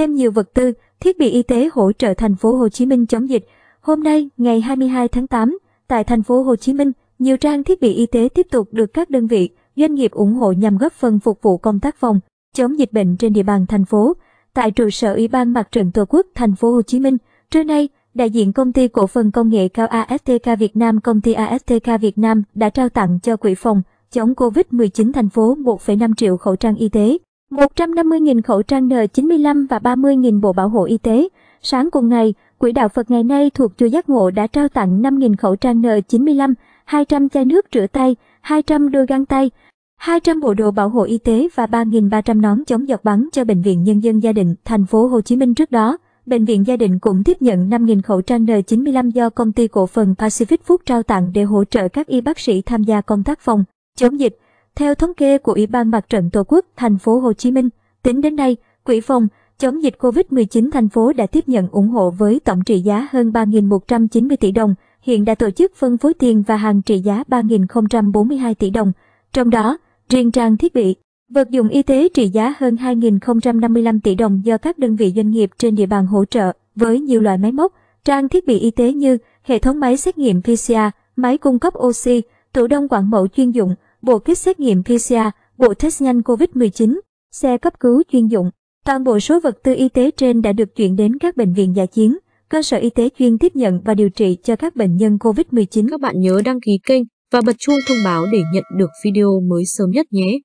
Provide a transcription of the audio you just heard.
thêm nhiều vật tư, thiết bị y tế hỗ trợ thành phố Hồ Chí Minh chống dịch. Hôm nay, ngày 22 tháng 8, tại thành phố Hồ Chí Minh, nhiều trang thiết bị y tế tiếp tục được các đơn vị, doanh nghiệp ủng hộ nhằm góp phần phục vụ công tác phòng chống dịch bệnh trên địa bàn thành phố. Tại trụ sở Ủy ban Mặt trận Tổ quốc thành phố Hồ Chí Minh, trưa nay, đại diện công ty cổ phần công nghệ cao ASTK Việt Nam, công ty ASTK Việt Nam đã trao tặng cho quỹ phòng chống COVID-19 thành phố 1,5 triệu khẩu trang y tế. 150.000 khẩu trang N95 và 30.000 bộ bảo hộ y tế. Sáng cùng ngày, Quỹ đạo Phật ngày nay thuộc Chùa Giác Ngộ đã trao tặng 5.000 khẩu trang N95, 200 chai nước rửa tay, 200 đôi găng tay, 200 bộ đồ bảo hộ y tế và 3.300 nón chống giọt bắn cho Bệnh viện Nhân dân Gia đình thành phố Hồ Chí Minh trước đó. Bệnh viện Gia đình cũng tiếp nhận 5.000 khẩu trang N95 do công ty cổ phần Pacific Food trao tặng để hỗ trợ các y bác sĩ tham gia công tác phòng, chống dịch. Theo thống kê của Ủy ban Mặt trận Tổ quốc thành phố Hồ Chí Minh, tính đến nay, quỹ phòng chống dịch COVID-19 thành phố đã tiếp nhận ủng hộ với tổng trị giá hơn 3.190 tỷ đồng, hiện đã tổ chức phân phối tiền và hàng trị giá 3.042 tỷ đồng. Trong đó, riêng trang thiết bị, vật dụng y tế trị giá hơn 2.055 tỷ đồng do các đơn vị doanh nghiệp trên địa bàn hỗ trợ với nhiều loại máy móc, trang thiết bị y tế như hệ thống máy xét nghiệm PCR, máy cung cấp oxy, tủ đông quản mẫu chuyên dụng, bộ kit xét nghiệm PCR, bộ test nhanh COVID-19, xe cấp cứu chuyên dụng. Toàn bộ số vật tư y tế trên đã được chuyển đến các bệnh viện giả chiến, cơ sở y tế chuyên tiếp nhận và điều trị cho các bệnh nhân COVID-19. Các bạn nhớ đăng ký kênh và bật chuông thông báo để nhận được video mới sớm nhất nhé.